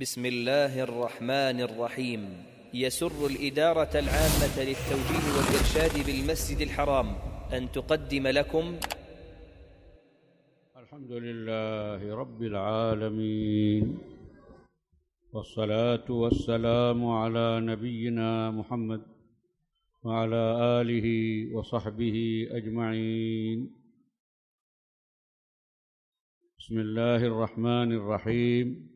بسم الله الرحمن الرحيم يسر الإدارة العامة للتوجيه والإرشاد بالمسجد الحرام أن تقدم لكم الحمد لله رب العالمين والصلاة والسلام على نبينا محمد وعلى آله وصحبه أجمعين بسم الله الرحمن الرحيم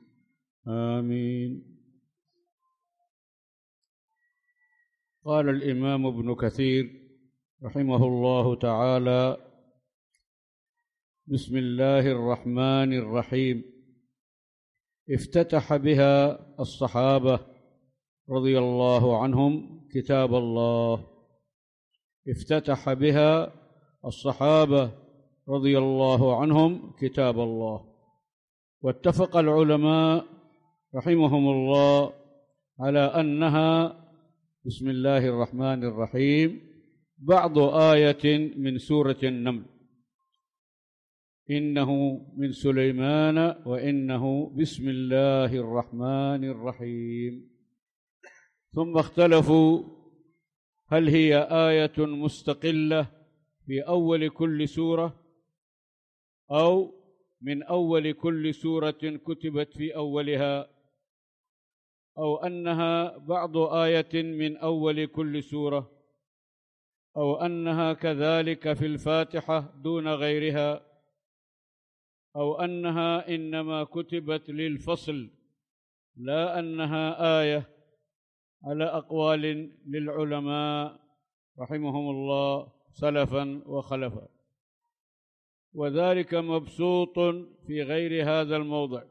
آمين قال الإمام ابن كثير رحمه الله تعالى بسم الله الرحمن الرحيم افتتح بها الصحابة رضي الله عنهم كتاب الله افتتح بها الصحابة رضي الله عنهم كتاب الله واتفق العلماء رحمهم الله على أنها بسم الله الرحمن الرحيم بعض آية من سورة النمل إنه من سليمان وإنه بسم الله الرحمن الرحيم ثم اختلفوا هل هي آية مستقلة في أول كل سورة أو من أول كل سورة كتبت في أولها أو أنها بعض آية من أول كل سورة أو أنها كذلك في الفاتحة دون غيرها أو أنها إنما كتبت للفصل لا أنها آية على أقوال للعلماء رحمهم الله سلفا وخلفا وذلك مبسوط في غير هذا الموضع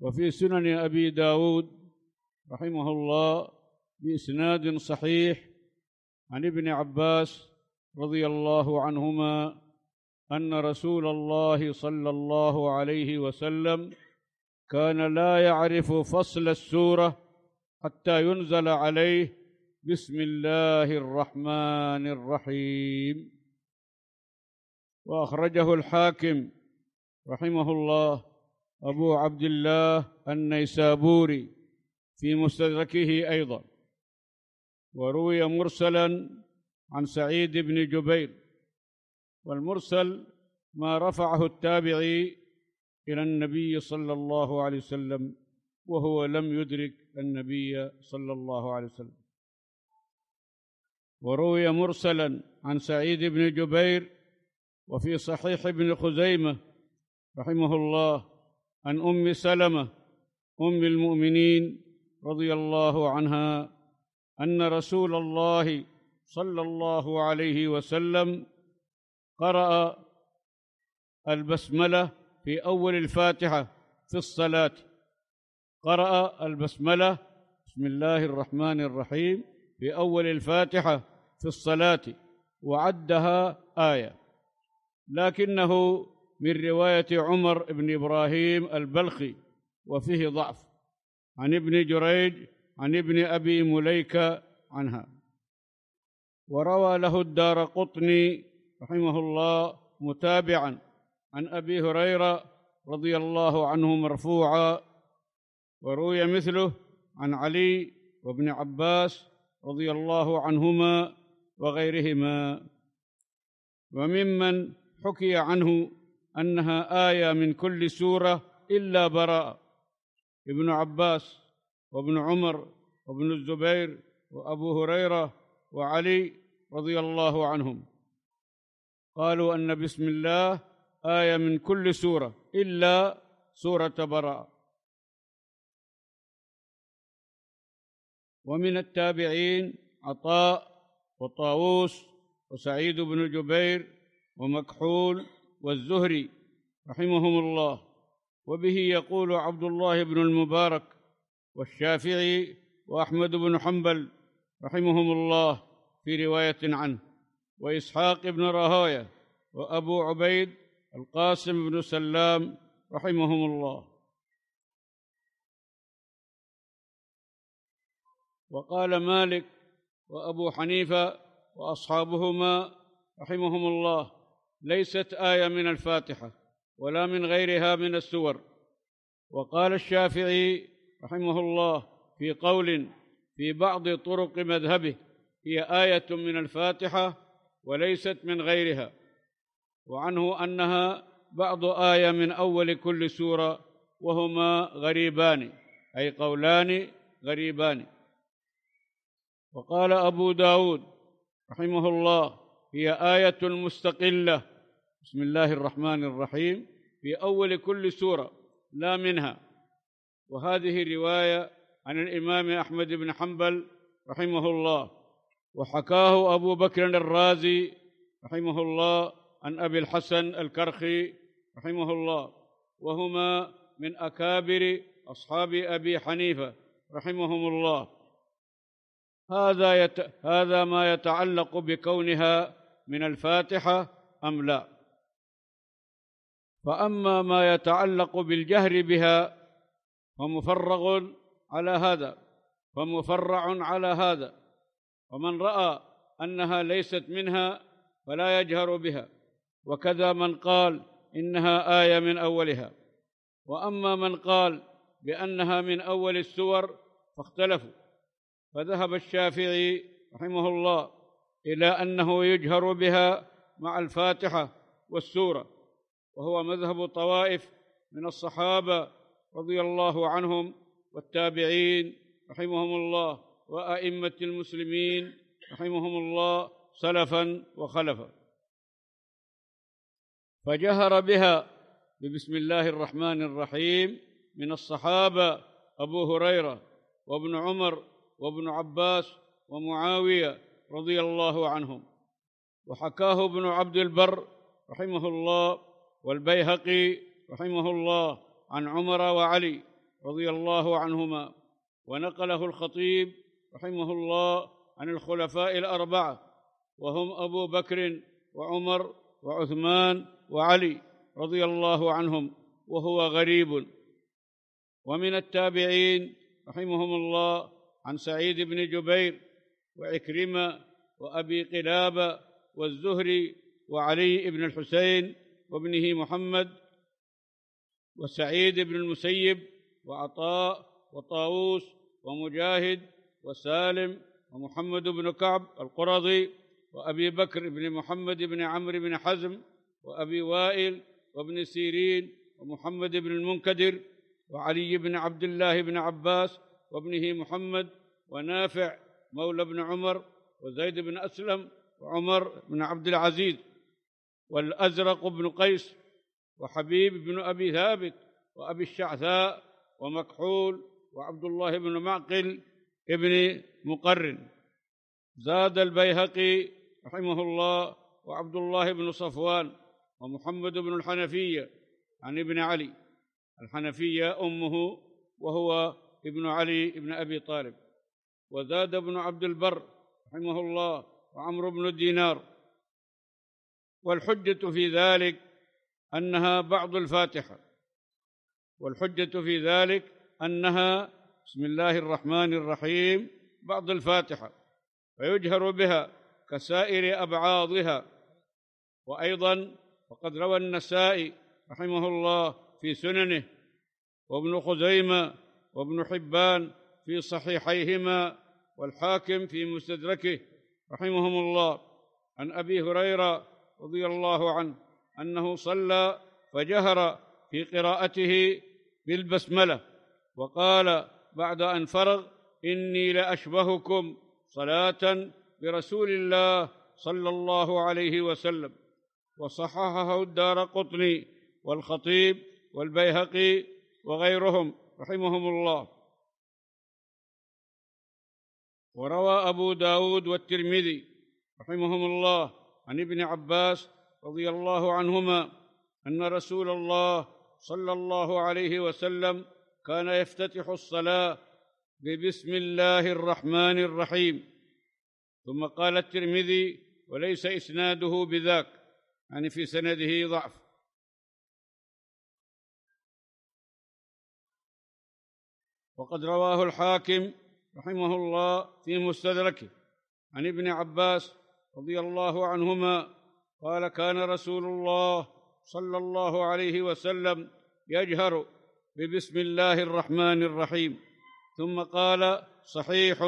وفي سنن أبي داود رحمه الله بإسناد صحيح عن ابن عباس رضي الله عنهما أن رسول الله صلى الله عليه وسلم كان لا يعرف فصل السورة حتى ينزل عليه بسم الله الرحمن الرحيم وأخرجه الحاكم رحمه الله أبو عبد الله النيسابوري في مستدركه أيضا وروي مرسلا عن سعيد بن جبير والمرسل ما رفعه التابعي إلى النبي صلى الله عليه وسلم وهو لم يدرك النبي صلى الله عليه وسلم وروي مرسلا عن سعيد بن جبير وفي صحيح ابن خزيمة رحمه الله عن أم سلمة أم المؤمنين رضي الله عنها أن رسول الله صلى الله عليه وسلم قرأ البسملة في أول الفاتحة في الصلاة قرأ البسملة بسم الله الرحمن الرحيم في أول الفاتحة في الصلاة وعدها آية لكنه من رواية عمر بن إبراهيم البلخي وفيه ضعف عن ابن جريج عن ابن أبي مليكة عنها وروى له الدار قطني رحمه الله متابعا عن أبي هريرة رضي الله عنه مرفوعا وروي مثله عن علي وابن عباس رضي الله عنهما وغيرهما وممن حكي عنه انها ايه من كل سوره الا براءه ابن عباس وابن عمر وابن الزبير وابو هريره وعلي رضي الله عنهم قالوا ان بسم الله ايه من كل سوره الا سوره براءه ومن التابعين عطاء وطاووس وسعيد بن جبير ومكحول والزهري رحمهم الله وبه يقول عبد الله بن المبارك والشافعي واحمد بن حنبل رحمهم الله في روايه عنه واسحاق بن راهويه وابو عبيد القاسم بن سلام رحمهم الله وقال مالك وابو حنيفه واصحابهما رحمهم الله ليست ايه من الفاتحه ولا من غيرها من السور وقال الشافعي رحمه الله في قول في بعض طرق مذهبه هي ايه من الفاتحه وليست من غيرها وعنه انها بعض ايه من اول كل سوره وهما غريبان اي قولان غريبان وقال ابو داود رحمه الله هي آية مستقلة بسم الله الرحمن الرحيم في أول كل سورة لا منها وهذه رواية عن الإمام أحمد بن حنبل رحمه الله وحكاه أبو بكر الرازي رحمه الله عن أبي الحسن الكرخي رحمه الله وهما من أكابر أصحاب أبي حنيفة رحمهم الله هذا يت... هذا ما يتعلق بكونها من الفاتحه ام لا فاما ما يتعلق بالجهر بها فمفرغ على هذا فمفرع على هذا ومن راى انها ليست منها فلا يجهر بها وكذا من قال انها ايه من اولها واما من قال بانها من اول السور فاختلفوا فذهب الشافعي رحمه الله إلى أنه يجهر بها مع الفاتحة والسورة وهو مذهب طوائف من الصحابة رضي الله عنهم والتابعين رحمهم الله وأئمة المسلمين رحمهم الله سلفا وخلفا فجهر بها ببسم الله الرحمن الرحيم من الصحابة أبو هريرة وابن عمر وابن عباس ومعاوية رضي الله عنهم وحكاه ابن عبد البر رحمه الله والبيهقي رحمه الله عن عمر وعلي رضي الله عنهما ونقله الخطيب رحمه الله عن الخلفاء الاربعه وهم ابو بكر وعمر وعثمان وعلي رضي الله عنهم وهو غريب ومن التابعين رحمهم الله عن سعيد بن جبير وعكرمة وأبي قلابة والزهري وعلي بن الحسين وابنه محمد وسعيد بن المسيب وعطاء وطاووس ومجاهد وسالم ومحمد بن كعب القرظي وأبي بكر بن محمد بن عمرو بن حزم وأبي وائل وابن سيرين ومحمد بن المنكدر وعلي بن عبد الله بن عباس وابنه محمد ونافع مولى بن عمر وزيد بن أسلم وعمر بن عبد العزيز والأزرق بن قيس وحبيب بن أبي ثابت وأبي الشعثاء ومكحول وعبد الله بن معقل ابن مقرن زاد البيهقي رحمه الله وعبد الله بن صفوان ومحمد بن الحنفية عن ابن علي الحنفية أمه وهو ابن علي بن أبي طالب وزاد ابن عبد البر رحمه الله وعمرو بن دينار والحجة في ذلك أنها بعض الفاتحة والحجة في ذلك أنها بسم الله الرحمن الرحيم بعض الفاتحة فيجهر بها كسائر أبعاضها وأيضا وقد روى النسائي رحمه الله في سننه وابن خزيمة وابن حبان في صحيحيهما والحاكم في مستدركه رحمهم الله عن ابي هريره رضي الله عنه انه صلى فجهر في قراءته بالبسمله وقال بعد ان فرغ اني لاشبهكم صلاه برسول الله صلى الله عليه وسلم وصححه الدار قطني والخطيب والبيهقي وغيرهم رحمهم الله وروى أبو داود والترمذي رحمهم الله عن ابن عباس رضي الله عنهما أن رسول الله صلى الله عليه وسلم كان يفتتح الصلاة ببسم الله الرحمن الرحيم ثم قال الترمذي وليس إسناده بذاك يعني في سنده ضعف وقد رواه الحاكم رحمه الله في مستدركه عن ابن عباس رضي الله عنهما قال كان رسول الله صلى الله عليه وسلم يجهر ببسم الله الرحمن الرحيم ثم قال صحيح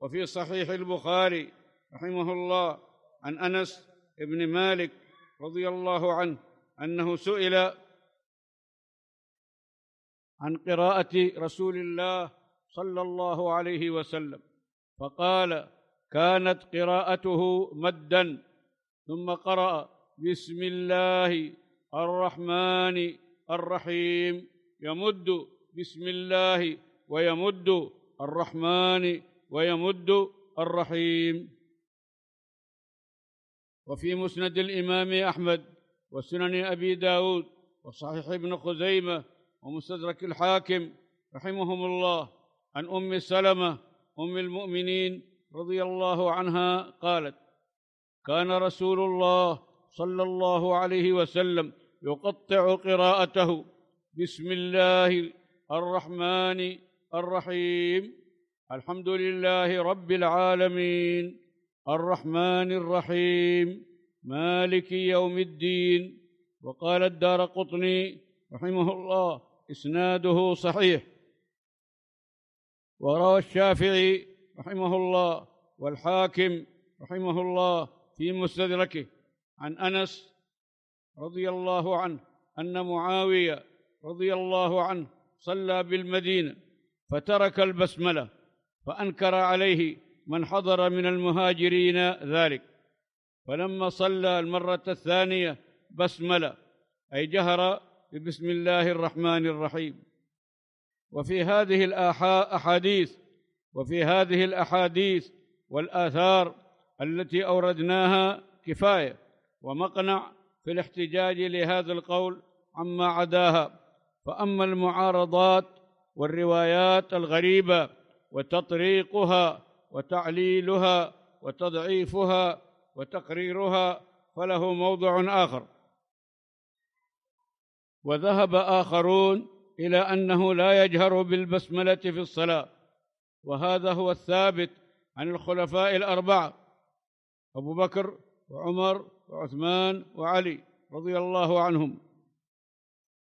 وفي صحيح البخاري رحمه الله عن انس بن مالك رضي الله عنه انه سئل عن قراءه رسول الله صلى الله عليه وسلم فقال كانت قراءته مدا ثم قرأ بسم الله الرحمن الرحيم يمد بسم الله ويمد الرحمن ويمد الرحيم وفي مسند الإمام أحمد وسنن أبي داود وصحيح ابن خزيمة ومستدرك الحاكم رحمهم الله عن ام سلمه ام المؤمنين رضي الله عنها قالت كان رسول الله صلى الله عليه وسلم يقطع قراءته بسم الله الرحمن الرحيم الحمد لله رب العالمين الرحمن الرحيم مالك يوم الدين وقال الدار قطني رحمه الله إسناده صحيح وروى الشافعي رحمه الله والحاكم رحمه الله في مستدركه عن انس رضي الله عنه ان معاويه رضي الله عنه صلى بالمدينه فترك البسمله فانكر عليه من حضر من المهاجرين ذلك فلما صلى المره الثانيه بسمله اي جهر ببسم الله الرحمن الرحيم وفي هذه الأحاديث وفي هذه الأحاديث والآثار التي أوردناها كفاية ومقنع في الاحتجاج لهذا القول عما عداها فأما المعارضات والروايات الغريبة وتطريقها وتعليلها وتضعيفها وتقريرها فله موضع آخر وذهب آخرون إلى أنه لا يجهر بالبسملة في الصلاة وهذا هو الثابت عن الخلفاء الأربعة أبو بكر وعمر وعثمان وعلي رضي الله عنهم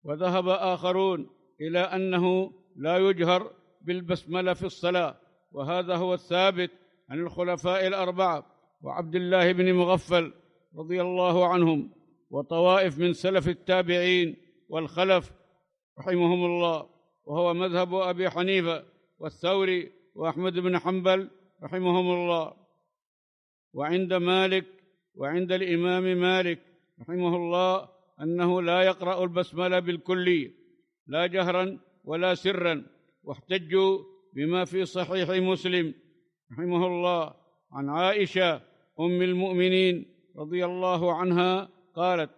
وذهب آخرون إلى أنه لا يجهر بالبسملة في الصلاة وهذا هو الثابت عن الخلفاء الأربعة وعبد الله بن مغفل رضي الله عنهم وطوائف من سلف التابعين والخلف رحمهم الله وهو مذهب أبي حنيفة والثوري وأحمد بن حنبل رحمهم الله وعند مالك وعند الإمام مالك رحمه الله أنه لا يقرأ البسملة بالكلي لا جهرا ولا سرا واحتجوا بما في صحيح مسلم رحمه الله عن عائشة أم المؤمنين رضي الله عنها قالت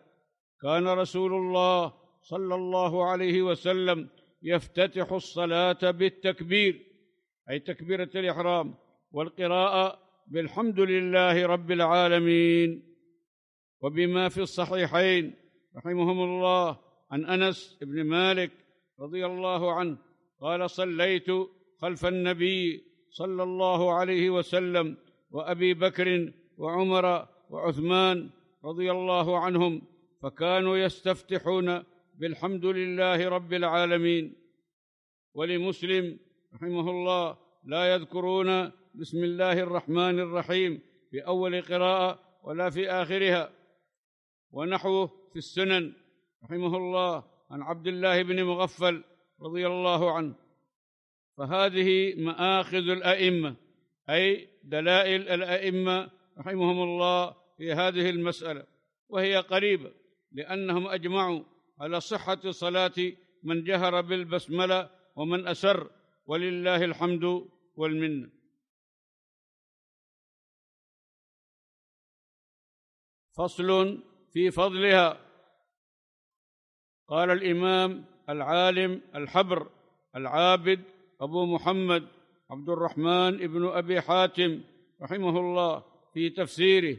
كان رسول الله صلى الله عليه وسلم يفتتح الصلاة بالتكبير أي تكبيرة الإحرام والقراءة بالحمد لله رب العالمين وبما في الصحيحين رحمهم الله عن أنس بن مالك رضي الله عنه قال صليت خلف النبي صلى الله عليه وسلم وأبي بكر وعمر وعثمان رضي الله عنهم فكانوا يستفتحون بالحمد لله رب العالمين ولمسلم رحمه الله لا يذكرون بسم الله الرحمن الرحيم في أول قراءة ولا في آخرها ونحوه في السنن رحمه الله عن عبد الله بن مغفل رضي الله عنه فهذه مآخذ الأئمة أي دلائل الأئمة رحمهم الله في هذه المسألة وهي قريبة لأنهم أجمعوا على صحة صلاة من جهر بالبسملة ومن أسر ولله الحمد والمنة فصل في فضلها قال الإمام العالم الحبر العابد أبو محمد عبد الرحمن بن أبي حاتم رحمه الله في تفسيره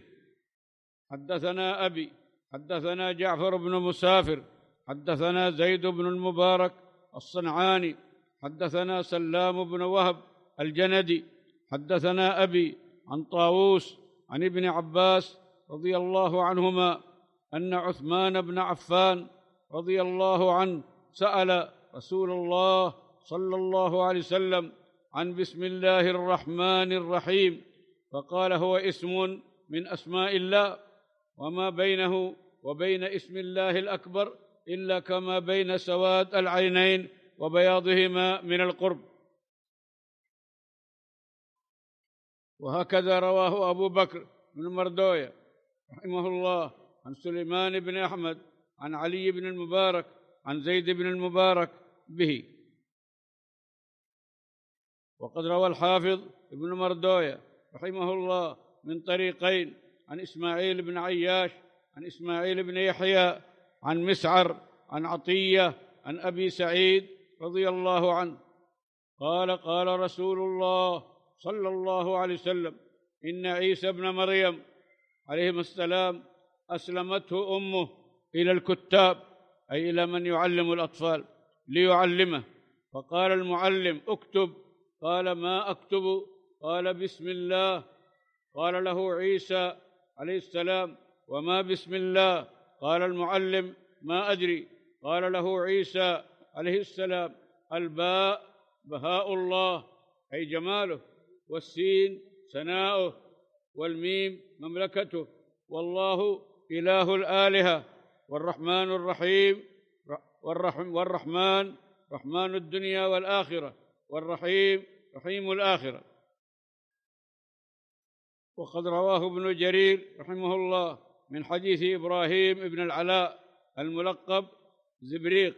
حدثنا أبي حدثنا جعفر بن مسافر حدثنا زيد بن المبارك الصنعاني حدثنا سلام بن وهب الجندي حدثنا ابي عن طاووس عن ابن عباس رضي الله عنهما ان عثمان بن عفان رضي الله عنه سال رسول الله صلى الله عليه وسلم عن بسم الله الرحمن الرحيم فقال هو اسم من اسماء الله وما بينه وبين اسم الله الاكبر إلا كما بين سواد العينين وبياضهما من القرب وهكذا رواه أبو بكر بن مردوية رحمه الله عن سليمان بن أحمد عن علي بن المبارك عن زيد بن المبارك به وقد روى الحافظ ابن مردوية رحمه الله من طريقين عن إسماعيل بن عياش عن إسماعيل بن يحيى عن مسعر عن عطيه عن ابي سعيد رضي الله عنه قال قال رسول الله صلى الله عليه وسلم ان عيسى ابن مريم عليهما السلام اسلمته امه الى الكتاب اي الى من يعلم الاطفال ليعلمه فقال المعلم اكتب قال ما اكتب قال بسم الله قال له عيسى عليه السلام وما بسم الله قال المعلم ما أدري قال له عيسى عليه السلام الباء بهاء الله أي جماله والسين سناؤه والميم مملكته والله إله الآلهة والرحمن الرحيم والرحم والرحمن رحمن الدنيا والآخرة والرحيم رحيم الآخرة وقد رواه ابن جرير رحمه الله من حديث إبراهيم بن العلاء الملقب زبريق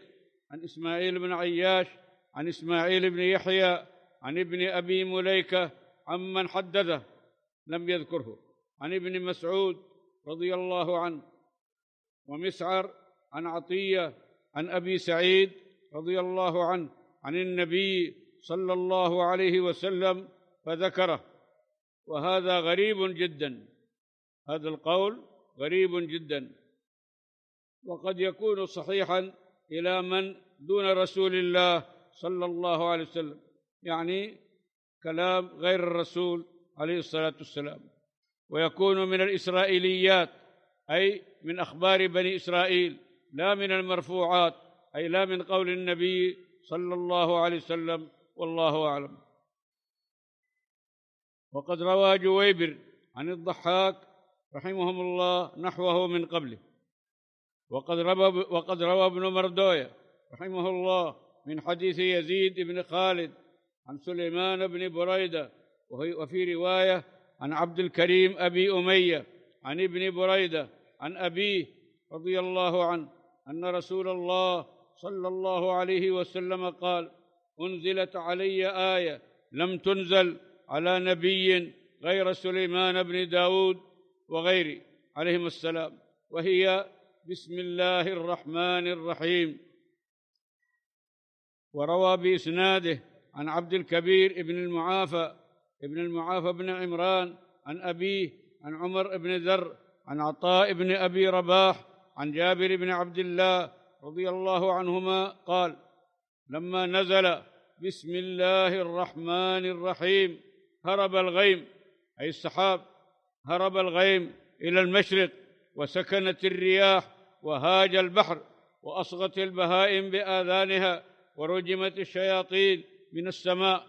عن إسماعيل بن عياش عن إسماعيل بن يحيى عن ابن أبي مليكة عمن حدده لم يذكره عن ابن مسعود رضي الله عنه ومسعر عن عطية عن أبي سعيد رضي الله عنه عن النبي صلى الله عليه وسلم فذكره وهذا غريب جدا هذا القول غريب جدا وقد يكون صحيحا الى من دون رسول الله صلى الله عليه وسلم يعني كلام غير الرسول عليه الصلاه والسلام ويكون من الاسرائيليات اي من اخبار بني اسرائيل لا من المرفوعات اي لا من قول النبي صلى الله عليه وسلم والله اعلم وقد روى جويبر عن الضحاك رحمهم الله نحوه من قبله وقد روى وقد روى ابن مردويه رحمه الله من حديث يزيد بن خالد عن سليمان بن بريده وفي روايه عن عبد الكريم ابي اميه عن ابن بريده عن ابيه رضي الله عنه ان رسول الله صلى الله عليه وسلم قال انزلت علي ايه لم تنزل على نبي غير سليمان بن داود وغيري عليهم السلام وهي بسم الله الرحمن الرحيم وروى بإسناده عن عبد الكبير ابن المعافى ابن المعافى بن عمران عن أبيه عن عمر بن ذر عن عطاء بن أبي رباح عن جابر بن عبد الله رضي الله عنهما قال لما نزل بسم الله الرحمن الرحيم هرب الغيم أي السحاب هرب الغيم إلى المشرق وسكنت الرياح وهاج البحر وأصغت البهائم بآذانها ورجمت الشياطين من السماء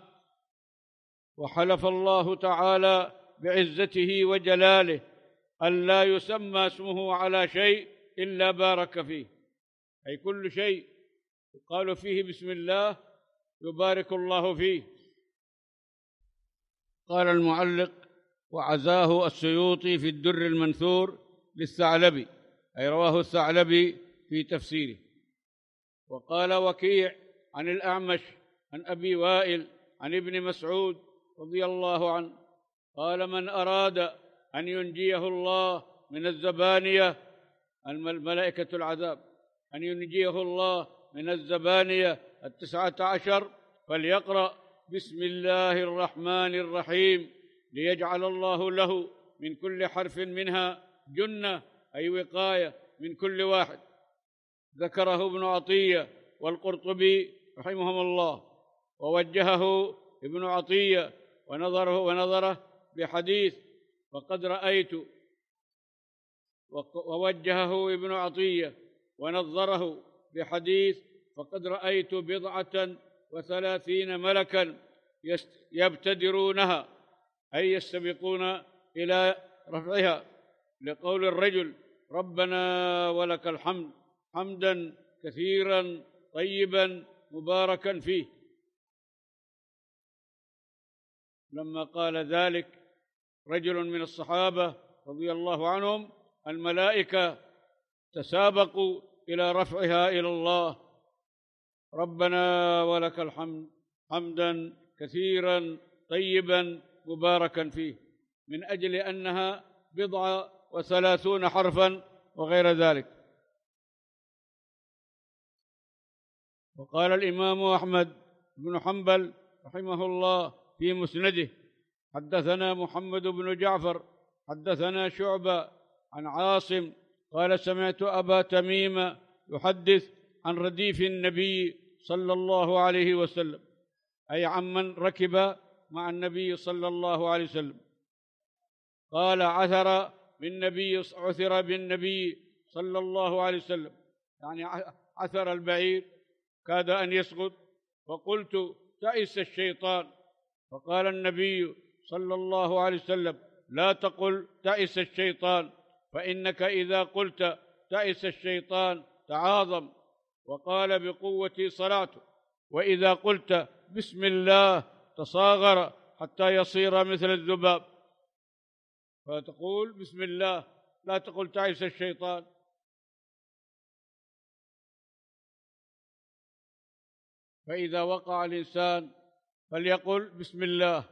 وحلف الله تعالى بعزته وجلاله ألا يسمى اسمه على شيء إلا بارك فيه أي كل شيء يقال فيه بسم الله يبارك الله فيه قال المعلق وعزاه السيوطي في الدر المنثور للثعلبي أي رواه الثعلبي في تفسيره وقال وكيع عن الأعمش عن أبي وائل عن ابن مسعود رضي الله عنه قال من أراد أن ينجيه الله من الزبانية الملائكة العذاب أن ينجيه الله من الزبانية التسعة عشر فليقرأ بسم الله الرحمن الرحيم ليجعل الله له من كل حرف منها جنه اي وقايه من كل واحد ذكره ابن عطيه والقرطبي رحمهم الله ووجهه ابن عطيه ونظره ونظره بحديث وقد رايت ووجهه ابن عطيه ونظره بحديث فقد رايت بضعه وثلاثين ملكا يبتدرونها أي يستبقون إلى رفعها لقول الرجل ربنا ولك الحمد حمدا كثيرا طيبا مباركا فيه لما قال ذلك رجل من الصحابة رضي الله عنهم الملائكة تسابقوا إلى رفعها إلى الله ربنا ولك الحمد حمدا كثيرا طيبا مباركا فيه من أجل أنها بضع وثلاثون حرفا وغير ذلك وقال الإمام أحمد بن حنبل رحمه الله في مسنده حدثنا محمد بن جعفر حدثنا شعبة عن عاصم قال سمعت أبا تميم يحدث عن رديف النبي صلى الله عليه وسلم أي عمن ركب مع النبي صلى الله عليه وسلم قال عثر بالنبي عثر بالنبي صلى الله عليه وسلم يعني عثر البعير كاد أن يسقط فقلت تئس الشيطان فقال النبي صلى الله عليه وسلم لا تقل تئس الشيطان فإنك إذا قلت تئس الشيطان تعاظم وقال بقوتي صلاته وإذا قلت بسم الله تصاغر حتى يصير مثل الذباب فتقول بسم الله لا تقول تعيس الشيطان فإذا وقع الإنسان فليقل بسم الله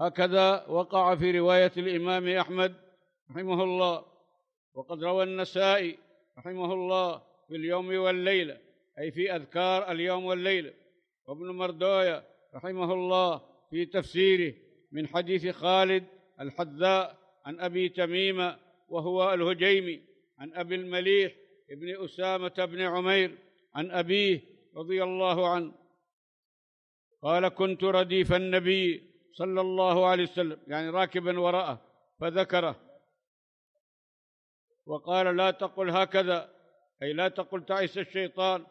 هكذا وقع في رواية الإمام أحمد رحمه الله وقد روى النسائي رحمه الله في اليوم والليلة أي في أذكار اليوم والليلة وابن مردوية رحمه الله في تفسيره من حديث خالد الحذاء عن أبي تميم وهو الهجيمي عن أبي المليح ابن أسامة بن عمير عن أبيه رضي الله عنه قال كنت رديف النبي صلى الله عليه وسلم يعني راكبا وراءه فذكره وقال لا تقل هكذا أي لا تقل تعس الشيطان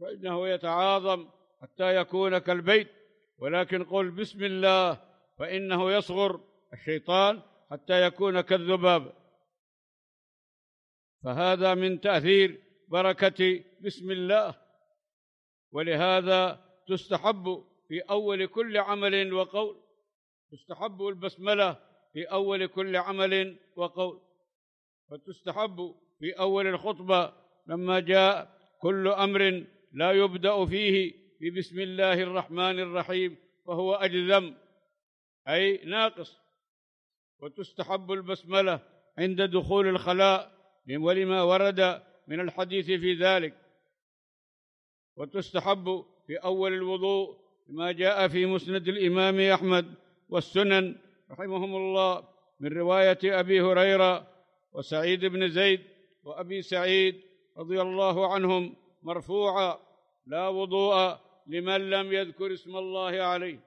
فإنه يتعاظم حتى يكون كالبيت ولكن قل بسم الله فإنه يصغر الشيطان حتى يكون كالذباب فهذا من تأثير بركة بسم الله ولهذا تستحب في أول كل عمل وقول تستحب البسملة في أول كل عمل وقول فتستحب في أول الخطبة لما جاء كل أمر لا يبدأ فيه ببسم الله الرحمن الرحيم فهو أجذم أي ناقص وتستحب البسملة عند دخول الخلاء ولما ورد من الحديث في ذلك وتستحب في أول الوضوء ما جاء في مسند الإمام أحمد والسنن رحمهم الله من رواية أبي هريرة وسعيد بن زيد وأبي سعيد رضي الله عنهم مرفوعا لا وضوء لمن لم يذكر اسم الله عليه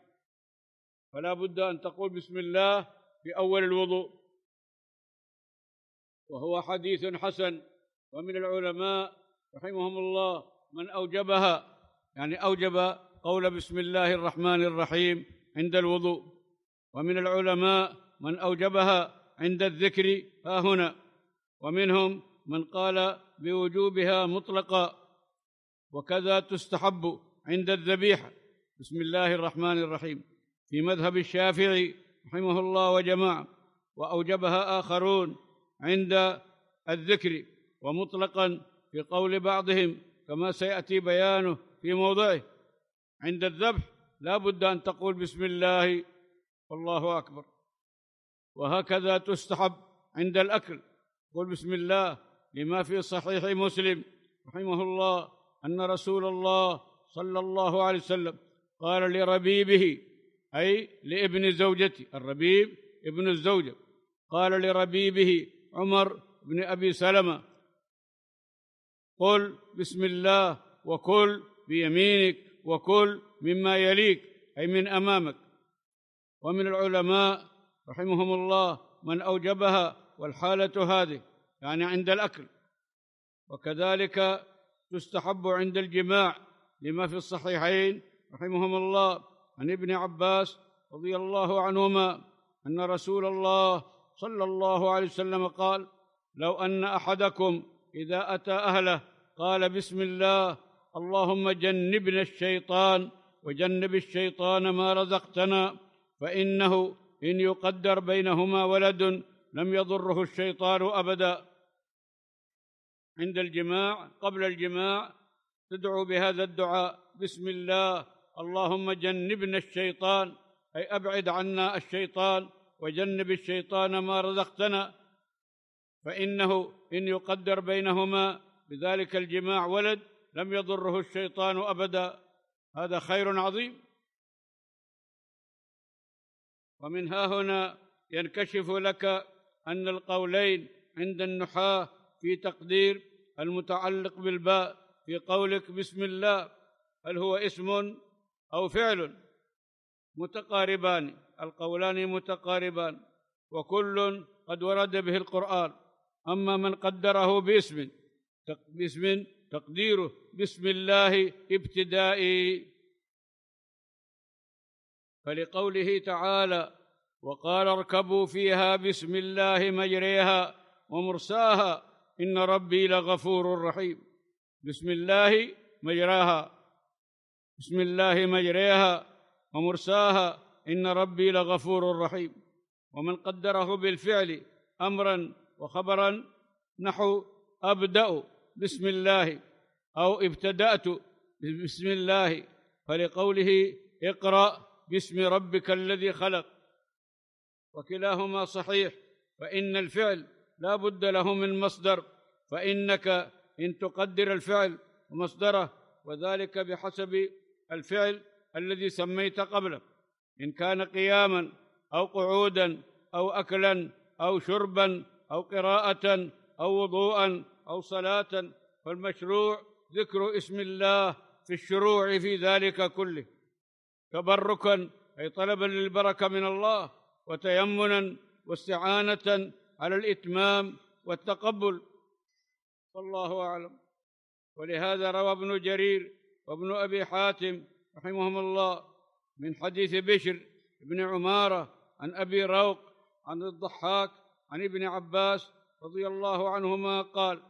فلا بد أن تقول بسم الله في أول الوضوء وهو حديث حسن ومن العلماء رحمهم الله من أوجبها يعني أوجب قول بسم الله الرحمن الرحيم عند الوضوء ومن العلماء من أوجبها عند الذكر ها هنا ومنهم من قال بوجوبها مطلقا وكذا تستحب عند الذبيحة بسم الله الرحمن الرحيم في مذهب الشافعي رحمه الله وجماعة وأوجبها آخرون عند الذكر ومطلقا في قول بعضهم كما سيأتي بيانه في موضعه عند الذبح لا بد أن تقول بسم الله والله أكبر وهكذا تستحب عند الأكل قل بسم الله لما في صحيح مسلم رحمه الله أن رسول الله صلى الله عليه وسلم قال لربيبه أي لابن زوجتي الربيب ابن الزوجة قال لربيبه عمر بن أبي سلمة قل بسم الله وكل بيمينك وكل مما يليك أي من أمامك ومن العلماء رحمهم الله من أوجبها والحالة هذه يعني عند الأكل وكذلك تستحب عند الجماع لما في الصحيحين رحمهم الله عن ابن عباس رضي الله عنهما ان رسول الله صلى الله عليه وسلم قال لو ان احدكم اذا اتى اهله قال بسم الله اللهم جنبنا الشيطان وجنب الشيطان ما رزقتنا فانه ان يقدر بينهما ولد لم يضره الشيطان ابدا عند الجماع قبل الجماع تدعو بهذا الدعاء بسم الله اللهم جنبنا الشيطان اي ابعد عنا الشيطان وجنب الشيطان ما رزقتنا فانه ان يقدر بينهما بذلك الجماع ولد لم يضره الشيطان ابدا هذا خير عظيم ومن ها هنا ينكشف لك ان القولين عند النحاه في تقدير المتعلق بالباء في قولك بسم الله هل هو اسم أو فعل متقاربان القولان متقاربان وكل قد ورد به القرآن أما من قدره باسم باسم تقديره بسم الله ابتدائي فلقوله تعالى وقال اركبوا فيها بسم الله مجريها ومرساها إن ربي لغفور رحيم بسم الله مجراها بسم الله مجريها ومرساها إن ربي لغفور رحيم ومن قدره بالفعل أمرا وخبرا نحو أبدأ بسم الله أو ابتدأت بسم الله فلقوله اقرأ باسم ربك الذي خلق وكلاهما صحيح فإن الفعل لا بد له من مصدر فإنك إن تقدر الفعل ومصدره وذلك بحسب الفعل الذي سميت قبله إن كان قياما أو قعودا أو أكلا أو شربا أو قراءة أو وضوءا أو صلاة فالمشروع ذكر اسم الله في الشروع في ذلك كله تبركا أي طلبا للبركة من الله وتيمنا واستعانة على الإتمام والتقبل والله أعلم ولهذا روى ابن جرير وابن أبي حاتم رحمهم الله من حديث بشر بن عمارة عن أبي روق عن الضحاك عن ابن عباس رضي الله عنهما قال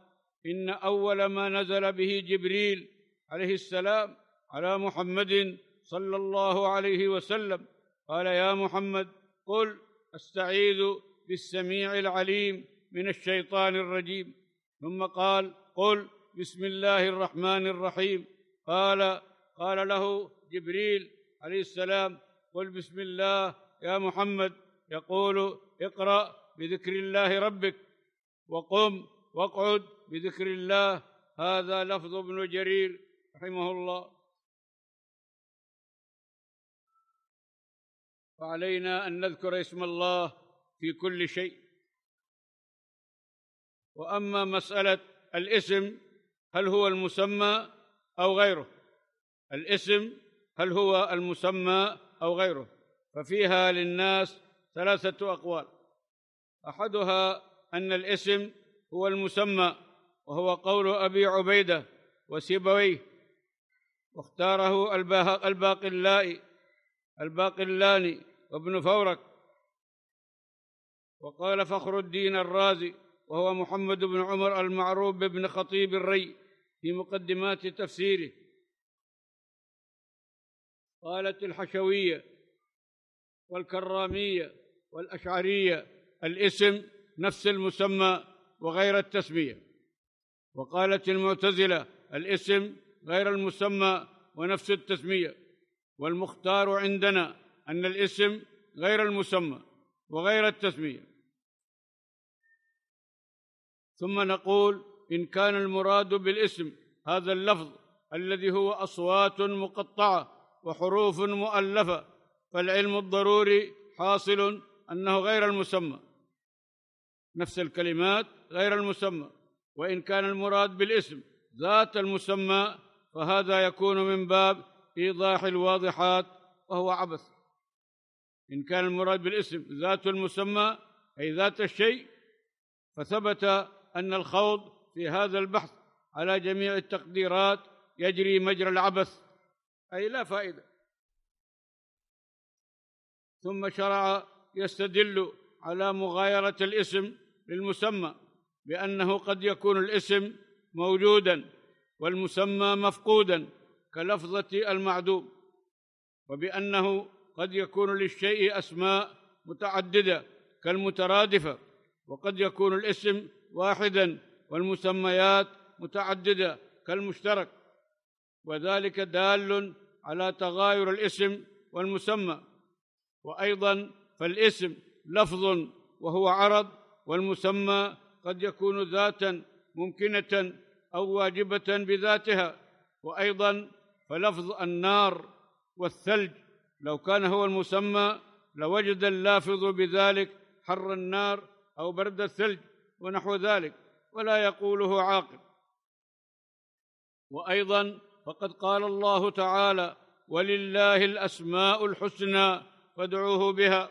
إن أول ما نزل به جبريل عليه السلام على محمد صلى الله عليه وسلم قال يا محمد قل استعيذ بالسميع العليم من الشيطان الرجيم ثم قال قل بسم الله الرحمن الرحيم قال قال له جبريل عليه السلام قل بسم الله يا محمد يقول اقرا بذكر الله ربك وقم واقعد بذكر الله هذا لفظ ابن جرير رحمه الله وعلينا ان نذكر اسم الله في كل شيء واما مساله الاسم هل هو المسمى او غيره الاسم هل هو المسمى او غيره ففيها للناس ثلاثه اقوال احدها ان الاسم هو المسمى وهو قول ابي عبيده وسيبويه واختاره الباقلائي الباقلاني وابن فورك وقال فخر الدين الرازي وهو محمد بن عمر المعروف بابن خطيب الري في مقدمات تفسيره قالت الحشوية والكرامية والأشعرية الاسم نفس المسمى وغير التسمية وقالت المعتزلة الاسم غير المسمى ونفس التسمية والمختار عندنا أن الاسم غير المسمى وغير التسمية ثم نقول إن كان المراد بالاسم هذا اللفظ الذي هو أصوات مقطعة وحروف مؤلفة فالعلم الضروري حاصل أنه غير المسمى نفس الكلمات غير المسمى وإن كان المراد بالاسم ذات المسمى فهذا يكون من باب إيضاح الواضحات وهو عبث إن كان المراد بالاسم ذات المسمى أي ذات الشيء فثبت أن الخوض في هذا البحث على جميع التقديرات يجري مجرى العبث أي لا فائدة ثم شرع يستدل على مغايرة الاسم للمسمى بأنه قد يكون الاسم موجودا والمسمى مفقودا كلفظة المعدوم وبأنه قد يكون للشيء أسماء متعددة كالمترادفة وقد يكون الاسم واحدا والمسميات متعدده كالمشترك وذلك دال على تغاير الاسم والمسمى وايضا فالاسم لفظ وهو عرض والمسمى قد يكون ذاتا ممكنه او واجبه بذاتها وايضا فلفظ النار والثلج لو كان هو المسمى لوجد اللافظ بذلك حر النار او برد الثلج ونحو ذلك ولا يقوله عاقل وايضا فقد قال الله تعالى ولله الاسماء الحسنى فادعوه بها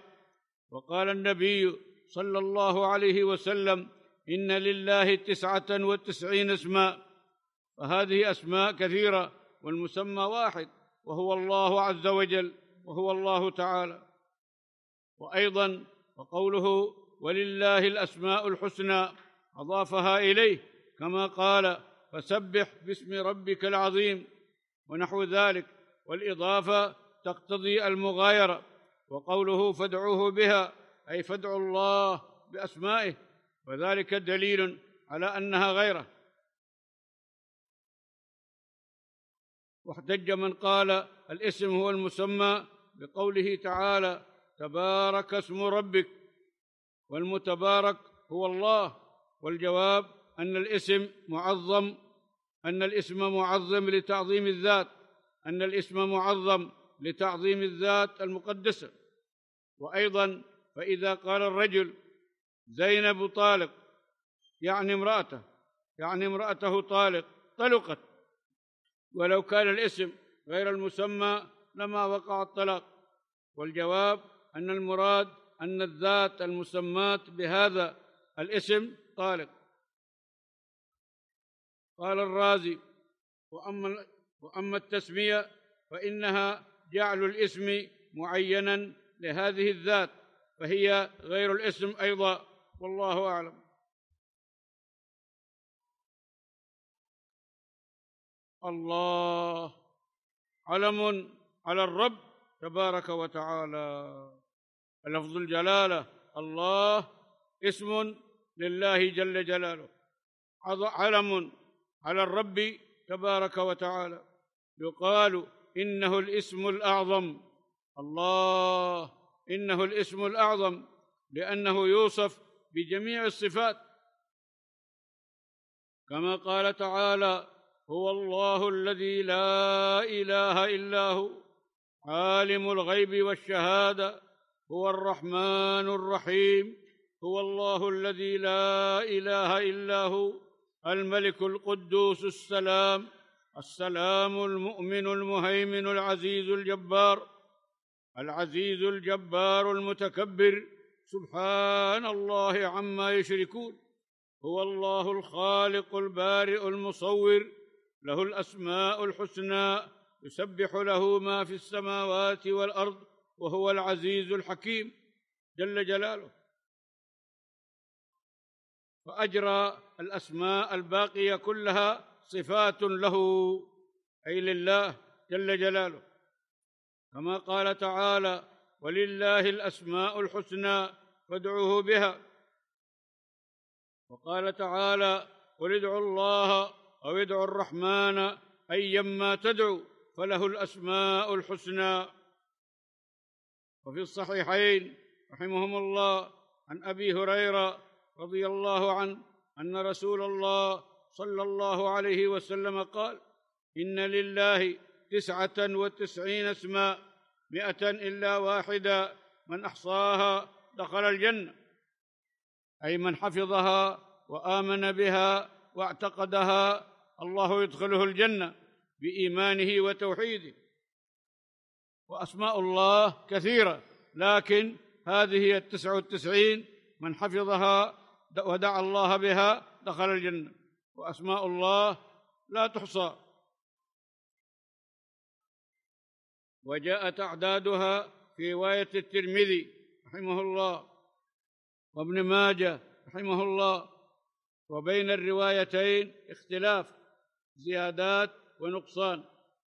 وقال النبي صلى الله عليه وسلم ان لله تسعه وتسعين اسماء فهذه اسماء كثيره والمسمى واحد وهو الله عز وجل وهو الله تعالى وايضا وقوله ولله الأسماء الحسنى أضافها إليه كما قال فسبح باسم ربك العظيم ونحو ذلك والإضافة تقتضي المغايرة وقوله فادعوه بها أي فادعوا الله بأسمائه وذلك دليل على أنها غيره واحتج من قال الاسم هو المسمى بقوله تعالى تبارك اسم ربك والمتبارك هو الله والجواب ان الاسم معظم ان الاسم معظم لتعظيم الذات ان الاسم معظم لتعظيم الذات المقدسه وايضا فاذا قال الرجل زينب طالق يعني امراته يعني امراته طالق طلقت ولو كان الاسم غير المسمى لما وقع الطلاق والجواب ان المراد أن الذات المسماة بهذا الاسم طالق قال الرازي وأما, وأما التسمية فإنها جعل الاسم معينا لهذه الذات فهي غير الاسم أيضا والله أعلم الله علم على الرب تبارك وتعالى لفظ الجلالة الله اسم لله جل جلاله علم على الرب تبارك وتعالى يقال إنه الاسم الأعظم الله إنه الاسم الأعظم لأنه يوصف بجميع الصفات كما قال تعالى هو الله الذي لا إله إلا هو عالم الغيب والشهادة هو الرحمن الرحيم هو الله الذي لا اله الا هو الملك القدوس السلام السلام المؤمن المهيمن العزيز الجبار العزيز الجبار المتكبر سبحان الله عما يشركون هو الله الخالق البارئ المصور له الاسماء الحسنى يسبح له ما في السماوات والارض وهو العزيز الحكيم جل جلاله فأجرى الأسماء الباقية كلها صفات له أي لله جل جلاله كما قال تعالى ولله الأسماء الحسنى فادعوه بها وقال تعالى قل ادعوا الله أو ادعوا الرحمن أيما تدعو فله الأسماء الحسنى وفي الصحيحين رحمهم الله عن ابي هريره رضي الله عنه ان رسول الله صلى الله عليه وسلم قال ان لله تسعه وتسعين اسما مئه الا واحده من احصاها دخل الجنه اي من حفظها وامن بها واعتقدها الله يدخله الجنه بايمانه وتوحيده وأسماء الله كثيرة لكن هذه هي التسعة والتسعين من حفظها ودعا الله بها دخل الجنة وأسماء الله لا تحصى وجاءت أعدادها في رواية الترمذي رحمه الله وابن ماجه رحمه الله وبين الروايتين اختلاف زيادات ونقصان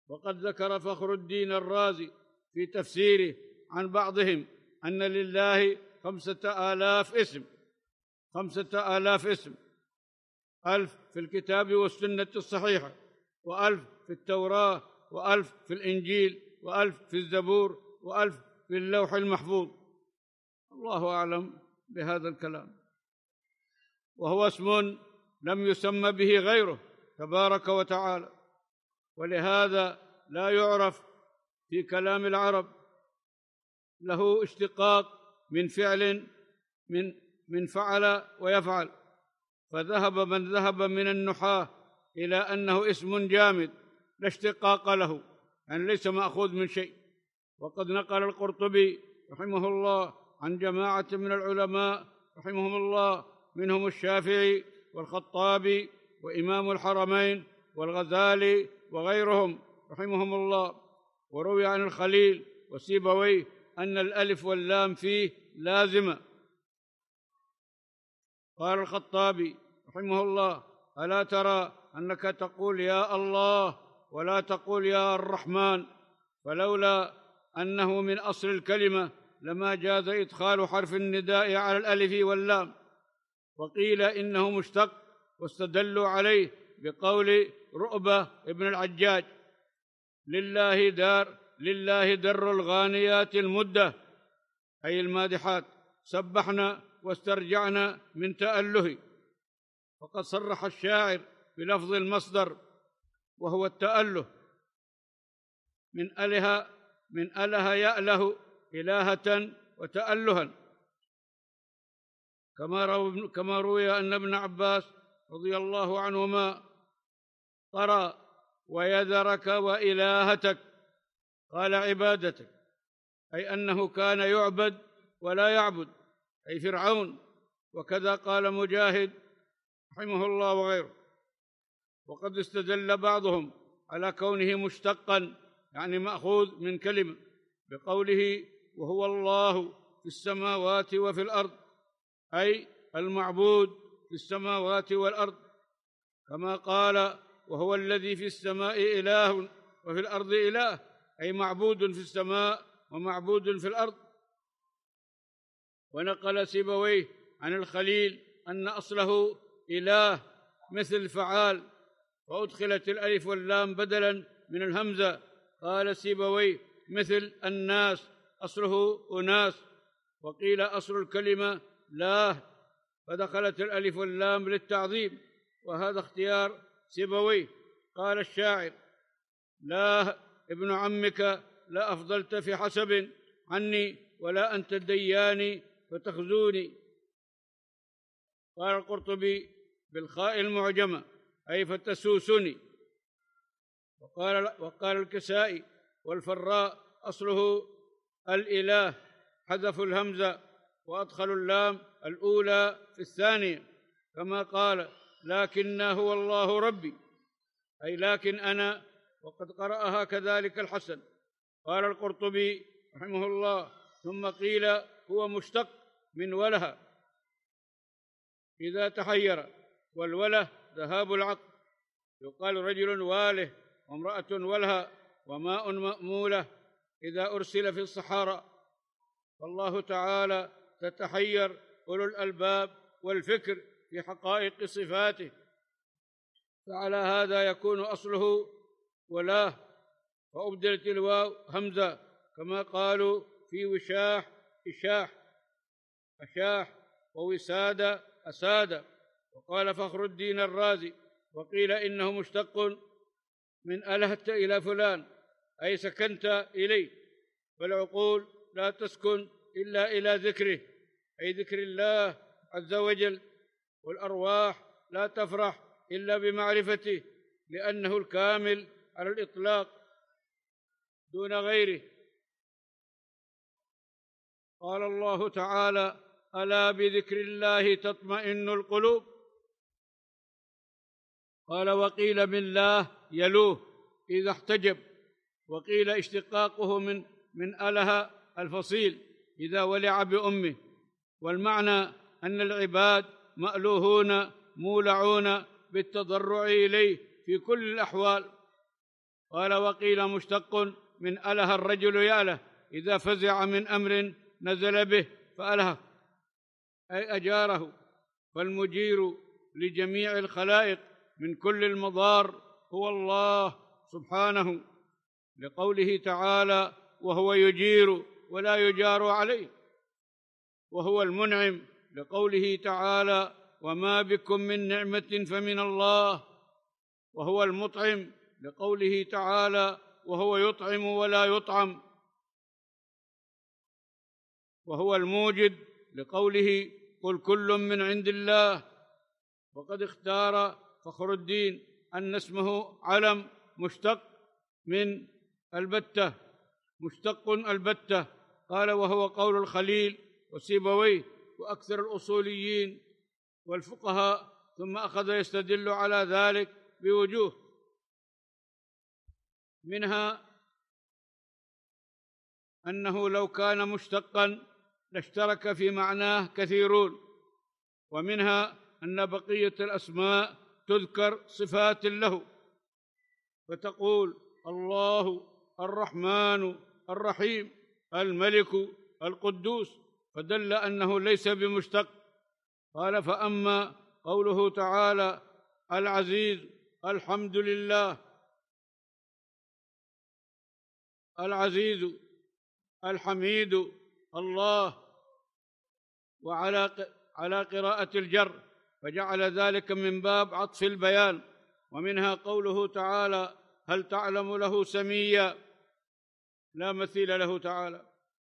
وقد ذكر فخر الدين الرازي في تفسيره عن بعضهم أن لله خمسة آلاف اسم خمسة آلاف اسم ألف في الكتاب والسنة الصحيحة وألف في التوراة وألف في الإنجيل وألف في الزبور وألف في اللوح المحفوظ الله أعلم بهذا الكلام وهو اسم لم يسمى به غيره تبارك وتعالى ولهذا لا يعرف في كلام العرب له اشتقاق من فعل من من فعل ويفعل فذهب من ذهب من النحاة إلى أنه اسم جامد لا اشتقاق له يعني ليس مأخوذ من شيء وقد نقل القرطبي رحمه الله عن جماعة من العلماء رحمهم الله منهم الشافعي والخطابي وإمام الحرمين والغزالي وغيرهم رحمهم الله وروي عن الخليل وسيبويه أن الألف واللام فيه لازمة قال الخطابي رحمه الله ألا ترى أنك تقول يا الله ولا تقول يا الرحمن فلولا أنه من أصل الكلمة لما جاز إدخال حرف النداء على الألف واللام وقيل إنه مشتق واستدلوا عليه بقول رؤبة ابن العجاج لله دار لله در الغانيات المدة أي المادحات سبحنا واسترجعنا من تأله وقد صرح الشاعر بلفظ المصدر وهو التأله من أله من أله يأله إلهة وتألها كما رو كما روي أن ابن عباس رضي الله عنهما قرأ ويذرك وإلهتك قال عبادتك أي أنه كان يعبد ولا يعبد أي فرعون وكذا قال مجاهد رحمه الله وغيره وقد استدل بعضهم على كونه مشتقا يعني ماخوذ من كلمه بقوله وهو الله في السماوات وفي الارض اي المعبود في السماوات والارض كما قال وهو الذي في السماء إله وفي الأرض إله أي معبود في السماء ومعبود في الأرض ونقل سيبويه عن الخليل أن أصله إله مثل فعال وأدخلت الألف واللام بدلا من الهمزة قال سيبويه مثل الناس أصله أناس وقيل أصل الكلمة لاه فدخلت الألف واللام للتعظيم وهذا اختيار سيبويه قال الشاعر لا ابن عمك لا أفضلت في حسب عني ولا أنت دياني فتخزوني قال القرطبي بالخاء المعجمة أي فتسوسني وقال, وقال الكسائي والفراء أصله الإله حذف الهمزة وأدخل اللام الأولى في الثانية كما قال لكن هو الله ربي أي لكن أنا وقد قرأها كذلك الحسن قال القرطبي رحمه الله ثم قيل هو مشتق من وله إذا تحير والوله ذهاب العقل يقال رجل واله وامرأة ولها وماء مأمولة إذا أرسل في الصحارى فالله تعالى تتحير أولو الألباب والفكر في حقائق صفاته فعلى هذا يكون أصله ولاه وأبدلت الواو همزة كما قالوا في وشاح إشاح أشاح ووسادة أسادة وقال فخر الدين الرازي وقيل إنه مشتق من ألهت إلى فلان أي سكنت إليه فالعقول لا تسكن إلا إلى ذكره أي ذكر الله عز وجل والأرواح لا تفرح إلا بمعرفته لأنه الكامل على الإطلاق دون غيره قال الله تعالى ألا بذكر الله تطمئن القلوب قال وقيل بالله يلوه إذا احتجب وقيل اشتقاقه من من أله الفصيل إذا ولع بأمه والمعنى أن العباد مألوهون مولعون بالتضرع إليه في كل الأحوال قال وقيل مشتق من أله الرجل يأله إذا فزع من أمر نزل به فأله أي أجاره فالمجير لجميع الخلائق من كل المضار هو الله سبحانه لقوله تعالى وهو يجير ولا يجار عليه وهو المنعم لقوله تعالى وما بكم من نعمه فمن الله وهو المطعم لقوله تعالى وهو يطعم ولا يطعم وهو الموجد لقوله قل كل من عند الله وقد اختار فخر الدين ان اسمه علم مشتق من البته مشتق البته قال وهو قول الخليل وسيبويه واكثر الاصوليين والفقهاء ثم اخذ يستدل على ذلك بوجوه منها انه لو كان مشتقا لاشترك في معناه كثيرون ومنها ان بقيه الاسماء تذكر صفات له فتقول الله الرحمن الرحيم الملك القدوس فدل أنه ليس بمشتق قال فأما قوله تعالى العزيز الحمد لله العزيز الحميد الله وعلى على قراءة الجر فجعل ذلك من باب عطف البيان ومنها قوله تعالى هل تعلم له سميا لا مثيل له تعالى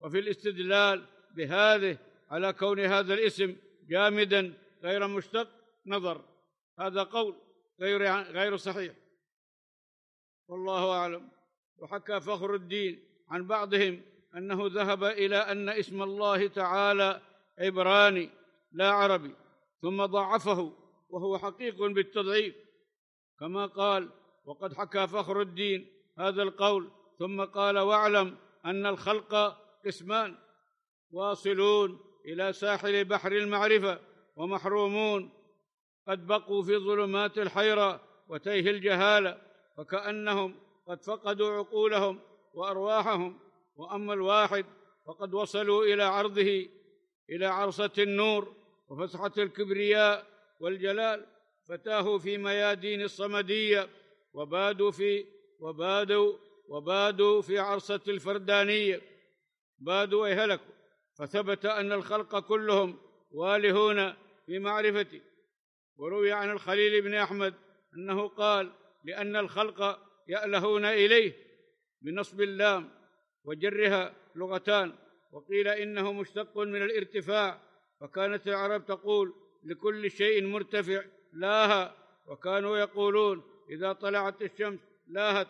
وفي الاستدلال بهذه على كون هذا الاسم جامدا غير مشتق نظر هذا قول غير غير صحيح والله اعلم وحكى فخر الدين عن بعضهم انه ذهب الى ان اسم الله تعالى عبراني لا عربي ثم ضعفه وهو حقيق بالتضعيف كما قال وقد حكى فخر الدين هذا القول ثم قال واعلم ان الخلق قسمان واصلون الى ساحل بحر المعرفه ومحرومون قد بقوا في ظلمات الحيره وتيه الجهاله وكانهم قد فقدوا عقولهم وارواحهم واما الواحد فقد وصلوا الى عرضه الى عرصه النور وفسحه الكبرياء والجلال فتاهوا في ميادين الصمديه وبادوا في وبادوا وبادوا في عرصه الفردانيه بادوا ويهلكوا فثبت أن الخلق كلهم والهون في معرفته وروي عن الخليل بن أحمد أنه قال لأن الخلق يألهون إليه بنصب اللام وجرها لغتان وقيل إنه مشتق من الارتفاع فكانت العرب تقول لكل شيء مرتفع لاها وكانوا يقولون إذا طلعت الشمس لاهت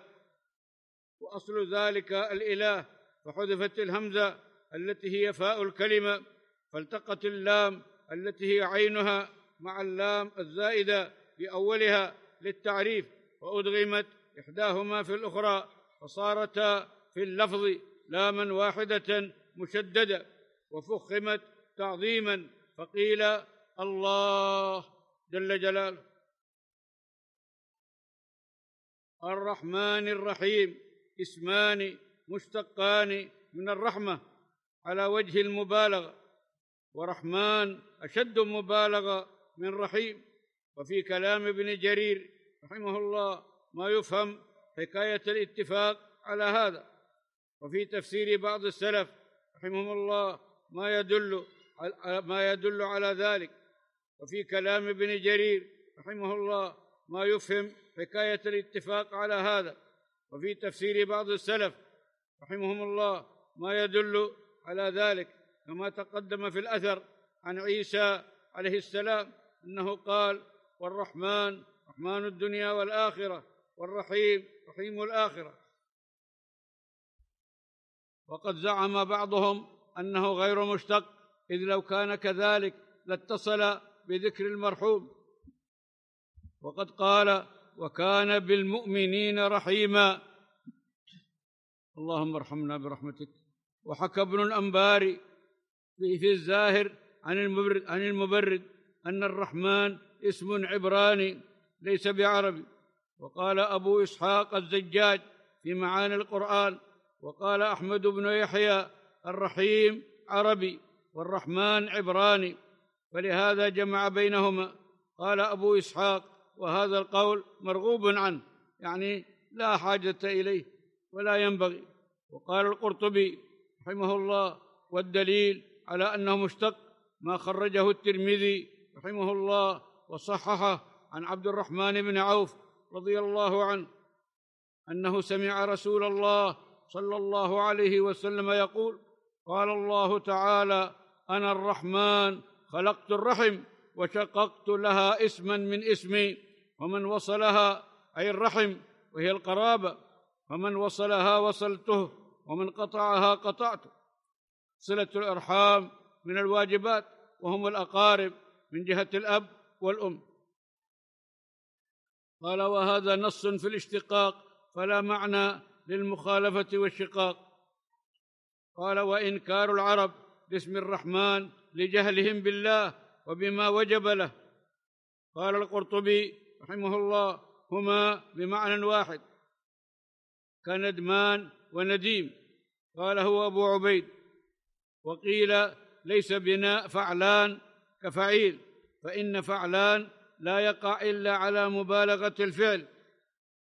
وأصل ذلك الإله فحذفت الهمزة التي هي فاء الكلمة فالتقت اللام التي هي عينها مع اللام الزائدة في أولها للتعريف وأدغمت إحداهما في الأخرى فصارتا في اللفظ لاما واحدة مشددة وفخمت تعظيما فقيل الله جل جلاله الرحمن الرحيم اسمان مشتقان من الرحمه على وجه المبالغه ورحمن اشد مبالغه من رحيم وفي كلام ابن جرير رحمه الله ما يفهم حكايه الاتفاق على هذا وفي تفسير بعض السلف رحمهم الله ما يدل ما يدل على ذلك وفي كلام ابن جرير رحمه الله ما يفهم حكايه الاتفاق على هذا وفي تفسير بعض السلف رحمهم الله ما يدل على ذلك كما تقدم في الاثر عن عيسى عليه السلام انه قال والرحمن رحمن الدنيا والاخره والرحيم رحيم الاخره وقد زعم بعضهم انه غير مشتق اذ لو كان كذلك لاتصل بذكر المرحوم وقد قال وكان بالمؤمنين رحيما اللهم ارحمنا برحمتك وحكى ابن الأنباري في الزاهر عن المبرد, عن المبرد أن الرحمن اسم عبراني ليس بعربي وقال أبو إسحاق الزجاج في معاني القرآن وقال أحمد بن يحيى الرحيم عربي والرحمن عبراني فلهذا جمع بينهما قال أبو إسحاق وهذا القول مرغوب عنه يعني لا حاجة إليه ولا ينبغي وقال القرطبي رحمه الله والدليل على أنه مشتق ما خرجه الترمذي رحمه الله وصححه عن عبد الرحمن بن عوف رضي الله عنه أنه سمع رسول الله صلى الله عليه وسلم يقول قال الله تعالى أنا الرحمن خلقت الرحم وشققت لها اسما من اسمي ومن وصلها أي الرحم وهي القرابة فمن وصلها وصلته ومن قطعها قطعته صلة الأرحام من الواجبات وهم الأقارب من جهة الأب والأم قال وهذا نص في الاشتقاق فلا معنى للمخالفة والشقاق قال وإنكار العرب باسم الرحمن لجهلهم بالله وبما وجب له قال القرطبي رحمه الله هما بمعنى واحد كندمان ونديم قال هو أبو عبيد وقيل ليس بناء فعلان كفعيل فإن فعلان لا يقع إلا على مبالغة الفعل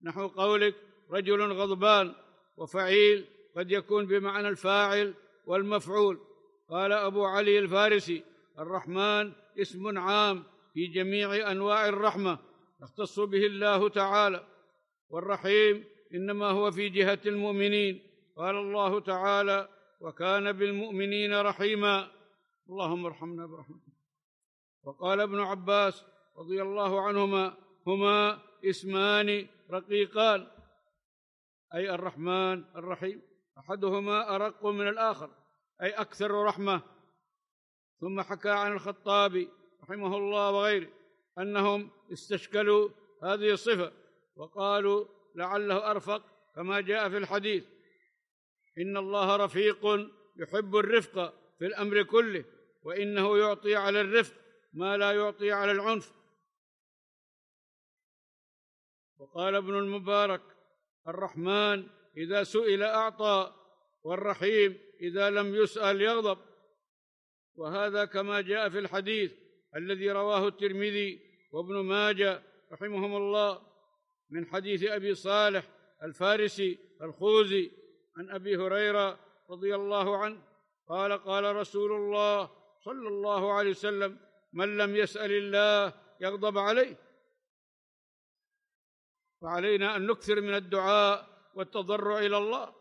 نحو قولك رجل غضبان وفعيل قد يكون بمعنى الفاعل والمفعول قال أبو علي الفارسي الرحمن اسم عام في جميع أنواع الرحمة يختص به الله تعالى والرحيم إنما هو في جهة المؤمنين قال الله تعالى وكان بالمؤمنين رحيما اللهم ارحمنا برحمتك وقال ابن عباس رضي الله عنهما هما اسمان رقيقان اي الرحمن الرحيم احدهما ارق من الاخر اي اكثر رحمه ثم حكى عن الخطاب رحمه الله وغيره انهم استشكلوا هذه الصفه وقالوا لعله ارفق كما جاء في الحديث ان الله رفيق يحب الرفق في الامر كله وانه يعطي على الرفق ما لا يعطي على العنف وقال ابن المبارك الرحمن اذا سئل اعطى والرحيم اذا لم يسال يغضب وهذا كما جاء في الحديث الذي رواه الترمذي وابن ماجه رحمهم الله من حديث ابي صالح الفارسي الخوزي عن ابي هريره رضي الله عنه قال قال رسول الله صلى الله عليه وسلم من لم يسال الله يغضب عليه فعلينا ان نكثر من الدعاء والتضرع الى الله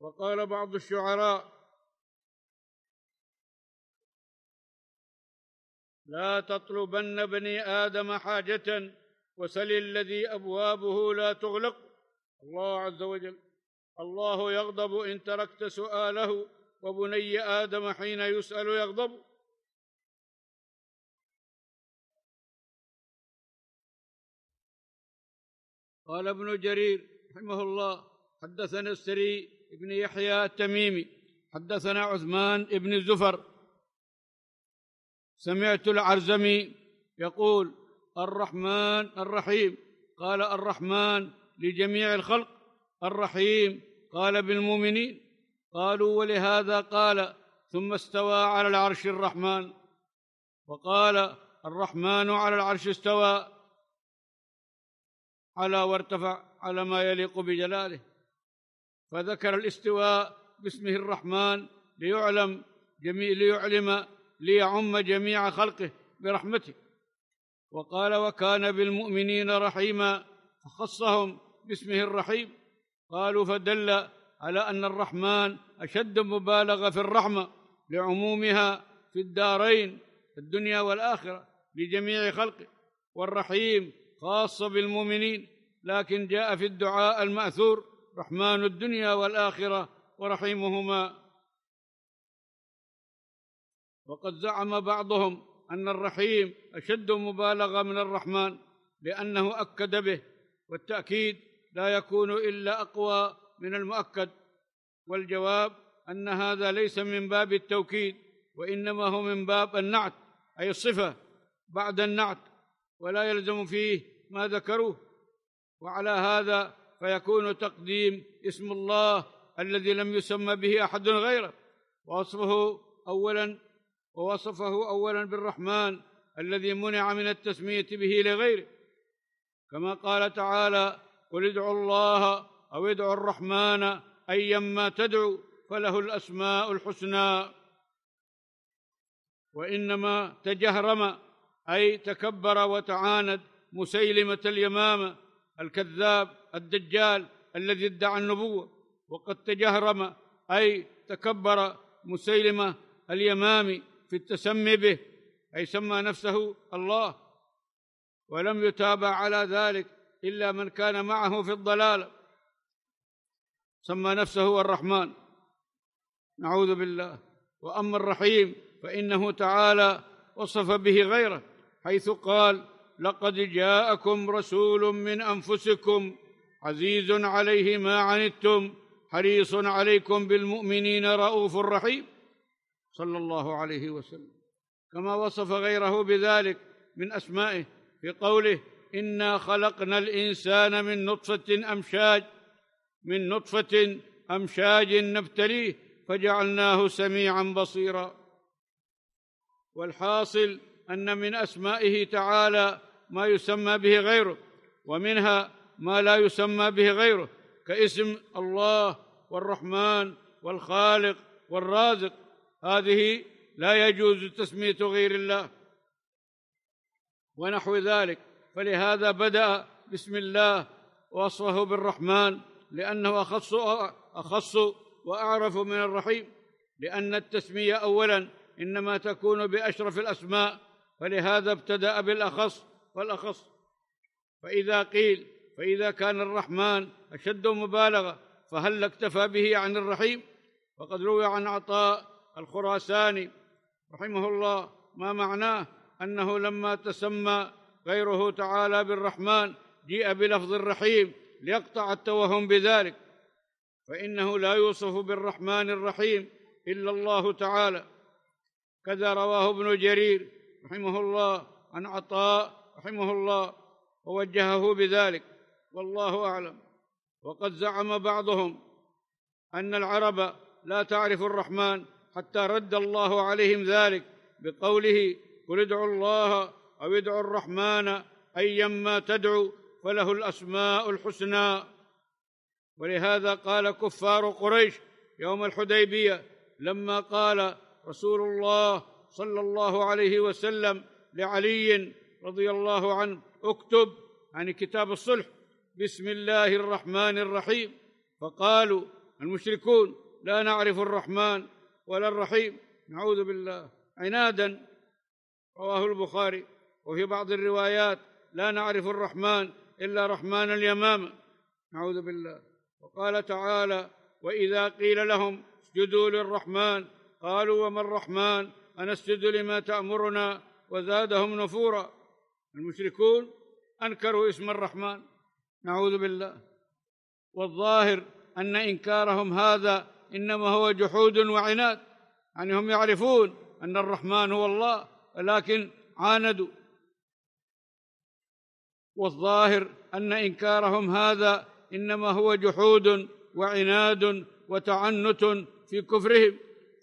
وقال بعض الشعراء لا تطلبن بني ادم حاجه وسل الذي ابوابه لا تغلق الله عز وجل الله يغضب ان تركت سؤاله وبني ادم حين يسال يغضب قال ابن جرير رحمه الله حدثنا السري بن يحيى التميمي حدثنا عثمان بن الزفر سمعت العرزمي يقول الرحمن الرحيم قال الرحمن لجميع الخلق الرحيم قال بالمؤمنين قالوا ولهذا قال ثم استوى على العرش الرحمن وقال الرحمن على العرش استوى على وارتفع على ما يليق بجلاله فذكر الاستواء باسمه الرحمن ليعلم جميع ليعلم ليعم جميع خلقه برحمته وقال وكان بالمؤمنين رحيما فخصهم باسمه الرحيم قالوا فدل على ان الرحمن اشد مبالغه في الرحمه لعمومها في الدارين الدنيا والاخره لجميع خلقه والرحيم خاص بالمؤمنين لكن جاء في الدعاء الماثور رحمن الدنيا والاخره ورحيمهما وقد زعم بعضهم ان الرحيم اشد مبالغه من الرحمن لانه اكد به والتاكيد لا يكون الا اقوى من المؤكد والجواب ان هذا ليس من باب التوكيد وانما هو من باب النعت اي الصفه بعد النعت ولا يلزم فيه ما ذكروه وعلى هذا فيكون تقديم اسم الله الذي لم يسمى به احد غيره ووصفه اولا ووصفه اولا بالرحمن الذي منع من التسميه به لغيره كما قال تعالى قل ادعوا الله أو ادعوا الرحمن أيما تدعو فله الأسماء الحسنى وإنما تجهرم أي تكبر وتعاند مسيلمة اليمامة الكذاب الدجال الذي ادعى النبوة وقد تجهرم أي تكبر مسيلمة اليمامي في التسمي به أي سمى نفسه الله ولم يتابع على ذلك الا من كان معه في الضلاله سمى نفسه الرحمن نعوذ بالله واما الرحيم فانه تعالى وصف به غيره حيث قال لقد جاءكم رسول من انفسكم عزيز عليه ما عنتم حريص عليكم بالمؤمنين رؤوف رحيم صلى الله عليه وسلم كما وصف غيره بذلك من اسمائه في قوله إنا خلقنا الإنسان من نطفة أمشاج من نطفة أمشاج نبتليه فجعلناه سميعا بصيرا والحاصل أن من أسمائه تعالى ما يسمى به غيره ومنها ما لا يسمى به غيره كاسم الله والرحمن والخالق والرازق هذه لا يجوز تسمية غير الله ونحو ذلك فلهذا بدأ بسم الله ووصفه بالرحمن لأنه أخص أخص وأعرف من الرحيم لأن التسمية أولا إنما تكون بأشرف الأسماء فلهذا ابتدأ بالأخص والأخص فإذا قيل فإذا كان الرحمن أشد مبالغة فهل اكتفى به عن الرحيم وقد روي عن عطاء الخراساني رحمه الله ما معناه أنه لما تسمى غيره تعالى بالرحمن جيء بلفظ الرحيم ليقطع التوهم بذلك فإنه لا يوصف بالرحمن الرحيم إلا الله تعالى كذا رواه ابن جرير رحمه الله عن عطاء رحمه الله ووجهه بذلك والله أعلم وقد زعم بعضهم أن العرب لا تعرف الرحمن حتى رد الله عليهم ذلك بقوله قل ادعوا الله أو ادعوا الرحمن أيما تدعو فله الأسماء الحسنى ولهذا قال كفار قريش يوم الحديبية لما قال رسول الله صلى الله عليه وسلم لعلي رضي الله عنه اكتب عن كتاب الصلح بسم الله الرحمن الرحيم فقالوا المشركون لا نعرف الرحمن ولا الرحيم نعوذ بالله عنادا رواه البخاري وفي بعض الروايات لا نعرف الرحمن إلا رحمن اليمامة نعوذ بالله وقال تعالى وإذا قيل لهم اسجدوا للرحمن قالوا وما الرحمن أنسجد لما تأمرنا وزادهم نفورا المشركون أنكروا اسم الرحمن نعوذ بالله والظاهر أن إنكارهم هذا إنما هو جحود وعناد يعني هم يعرفون أن الرحمن هو الله ولكن عاندوا والظاهر ان انكارهم هذا انما هو جحود وعناد وتعنت في كفرهم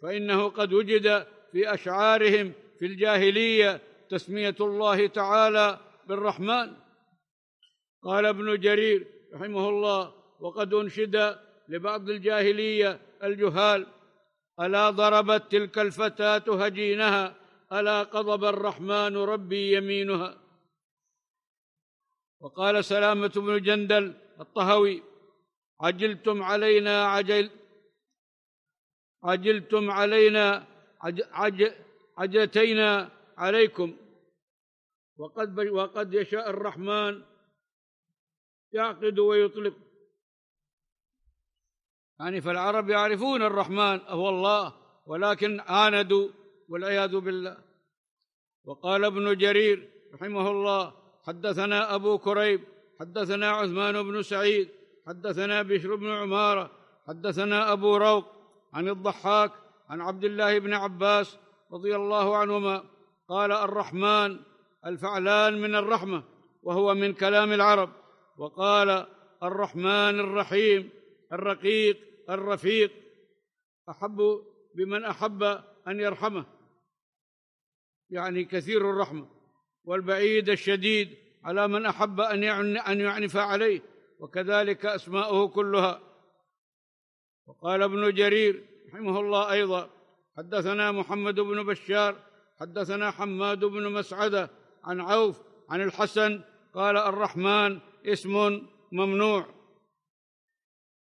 فانه قد وجد في اشعارهم في الجاهليه تسميه الله تعالى بالرحمن قال ابن جرير رحمه الله وقد انشد لبعض الجاهليه الجهال الا ضربت تلك الفتاه هجينها الا قضب الرحمن ربي يمينها وقال سلامة بن جندل الطهوي عجلتم علينا عجل عجلتم علينا عج عج عجلتينا عليكم وقد وقد يشاء الرحمن يعقد ويطلق يعني فالعرب يعرفون الرحمن هو الله ولكن عاندوا والعياذ بالله وقال ابن جرير رحمه الله حدثنا أبو كريب حدثنا عثمان بن سعيد حدثنا بشر بن عمارة حدثنا أبو روق عن الضحاك عن عبد الله بن عباس رضي الله عنهما قال الرحمن الفعلان من الرحمة وهو من كلام العرب وقال الرحمن الرحيم الرقيق الرفيق أحب بمن أحب أن يرحمه يعني كثير الرحمة والبعيد الشديد على من أحب أن يعني- أن يعنف عليه وكذلك أسماؤه كلها وقال ابن جرير رحمه الله أيضا حدثنا محمد بن بشار حدثنا حماد بن مسعدة عن عوف عن الحسن قال الرحمن اسم ممنوع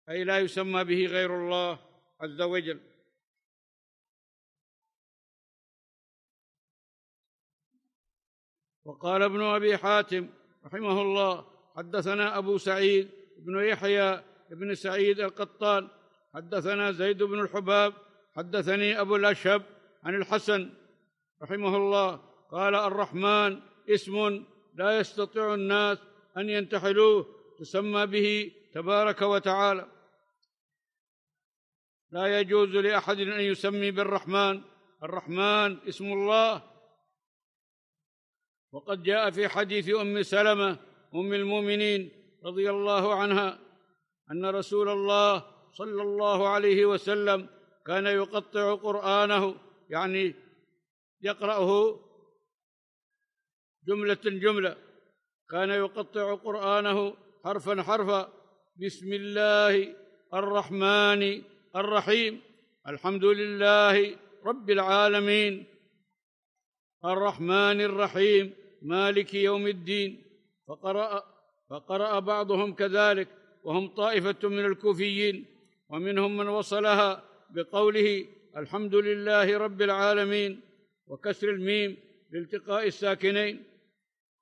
أي لا يسمى به غير الله عز وجل وقال ابن ابي حاتم رحمه الله حدثنا ابو سعيد بن يحيى بن سعيد القطان حدثنا زيد بن الحباب حدثني ابو الاشهب عن الحسن رحمه الله قال الرحمن اسم لا يستطيع الناس ان ينتحلوه تسمى به تبارك وتعالى لا يجوز لاحد ان يسمي بالرحمن الرحمن اسم الله وقد جاء في حديث ام سلمه ام المؤمنين رضي الله عنها ان رسول الله صلى الله عليه وسلم كان يقطع قرانه يعني يقراه جمله جمله كان يقطع قرانه حرفا حرفا بسم الله الرحمن الرحيم الحمد لله رب العالمين الرحمن الرحيم مالك يوم الدين فقرأ فقرأ بعضهم كذلك وهم طائفة من الكوفيين ومنهم من وصلها بقوله الحمد لله رب العالمين وكسر الميم لالتقاء الساكنين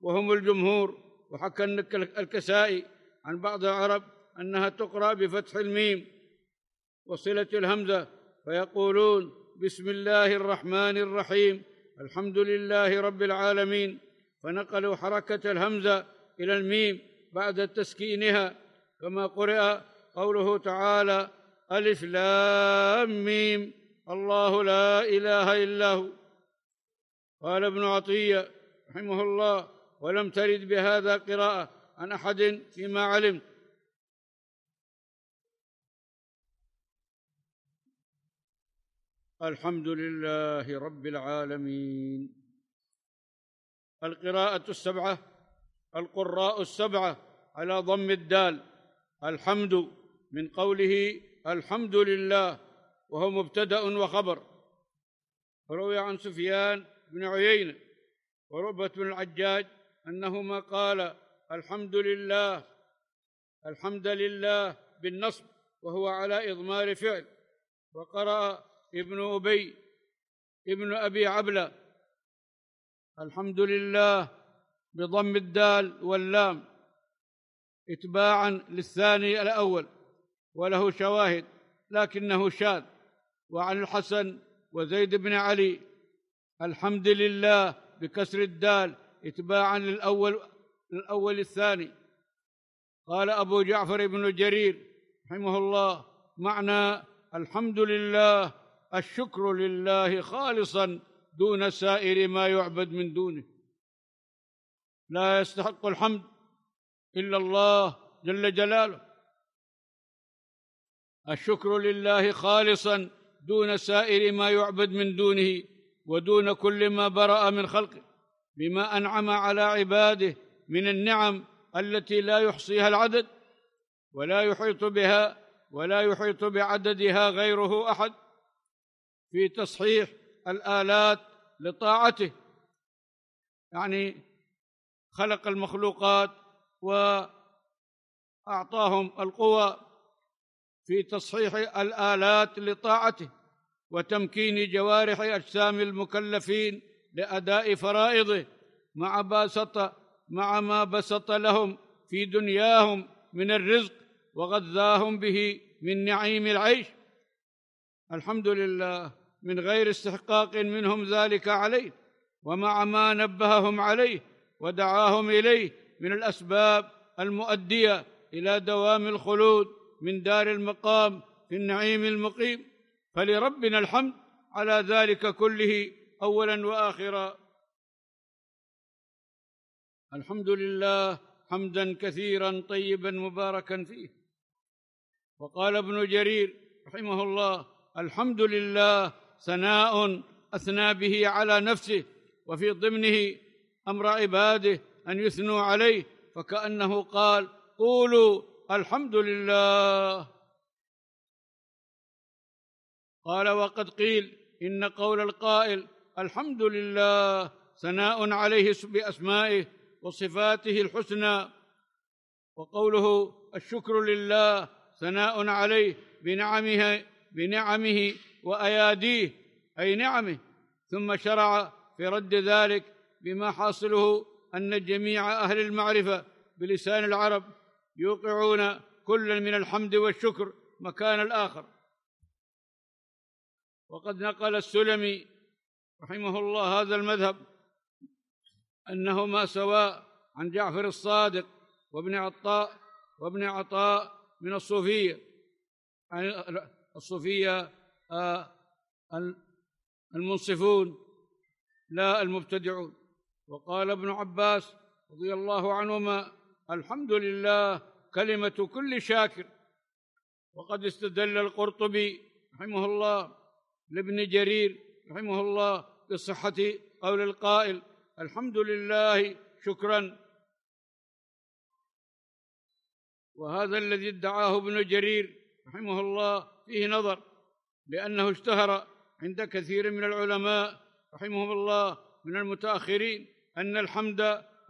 وهم الجمهور وحكى الكسائي عن بعض العرب أنها تقرأ بفتح الميم وصلة الهمزة فيقولون بسم الله الرحمن الرحيم الحمد لله رب العالمين فنقلوا حركة الهمزة إلى الميم بعد تسكينها كما قرئ قوله تعالى ألف لام ميم الله لا إله إلا هو قال ابن عطية رحمه الله ولم ترد بهذا قراءة عن أحد فيما علمت الحمد لله رب العالمين القراءة السبعة القراء السبعة على ضم الدال الحمد من قوله الحمد لله وهو مبتدأ وخبر روي عن سفيان بن عيينة وربة بن العجاج أنهما قال الحمد لله الحمد لله بالنصب وهو على إضمار فعل وقرأ ابن أبي ابن أبي عبلة الحمد لله بضم الدال واللام اتباعا للثاني الأول وله شواهد لكنه شاذ وعن الحسن وزيد بن علي الحمد لله بكسر الدال اتباعا للأول الأول الثاني قال أبو جعفر بن جرير رحمه الله معنى الحمد لله الشكر لله خالصا دون سائر ما يعبد من دونه لا يستحق الحمد الا الله جل جلاله الشكر لله خالصا دون سائر ما يعبد من دونه ودون كل ما برا من خلقه بما انعم على عباده من النعم التي لا يحصيها العدد ولا يحيط بها ولا يحيط بعددها غيره احد في تصحيح الآلات لطاعته يعني خلق المخلوقات وأعطاهم القوى في تصحيح الآلات لطاعته وتمكين جوارح أجسام المكلفين لأداء فرائضه مع باسط مع ما بسط لهم في دنياهم من الرزق وغذاهم به من نعيم العيش الحمد لله من غير استحقاق منهم ذلك عليه ومع ما نبههم عليه ودعاهم اليه من الاسباب المؤديه الى دوام الخلود من دار المقام في النعيم المقيم فلربنا الحمد على ذلك كله اولا واخرا الحمد لله حمدا كثيرا طيبا مباركا فيه وقال ابن جرير رحمه الله الحمد لله ثناء اثنى به على نفسه وفي ضمنه امر عباده ان يثنوا عليه فكانه قال قولوا الحمد لله قال وقد قيل ان قول القائل الحمد لله ثناء عليه باسمائه وصفاته الحسنى وقوله الشكر لله ثناء عليه بنعمه بنعمه وأياديه أي نعمه ثم شرع في رد ذلك بما حاصله أن جميع أهل المعرفة بلسان العرب يوقعون كلا من الحمد والشكر مكان الآخر وقد نقل السلمي رحمه الله هذا المذهب أنهما سواء عن جعفر الصادق وابن عطاء وابن عطاء من الصوفية يعني الصوفية آه، المنصفون لا المبتدعون وقال ابن عباس رضي الله عنهما الحمد لله كلمة كل شاكر وقد استدل القرطبي رحمه الله لابن جرير رحمه الله بصحة قول القائل الحمد لله شكرا وهذا الذي ادعاه ابن جرير رحمه الله فيه نظر لأنه اشتهر عند كثير من العلماء رحمهم الله من المتأخرين أن الحمد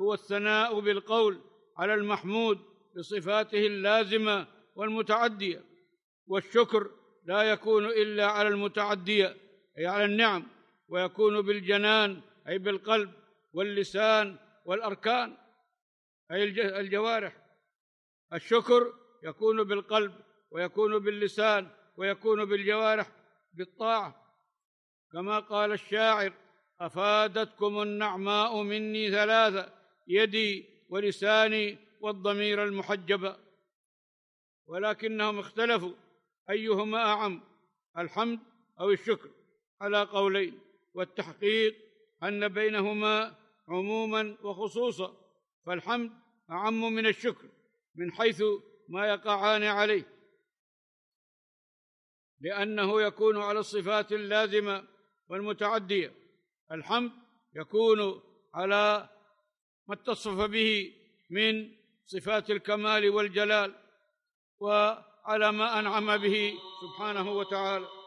هو الثناء بالقول على المحمود بصفاته اللازمة والمتعدية والشكر لا يكون إلا على المتعدية أي على النعم ويكون بالجنان أي بالقلب واللسان والأركان أي الجوارح الشكر يكون بالقلب ويكون باللسان ويكون بالجوارح بالطاعة كما قال الشاعر أفادتكم النعماء مني ثلاثة يدي ولساني والضمير المحجب ولكنهم اختلفوا أيهما أعم الحمد أو الشكر على قولين والتحقيق أن بينهما عموما وخصوصا فالحمد أعم من الشكر من حيث ما يقعان عليه لانه يكون على الصفات اللازمه والمتعديه الحمد يكون على ما اتصف به من صفات الكمال والجلال وعلى ما انعم به سبحانه وتعالى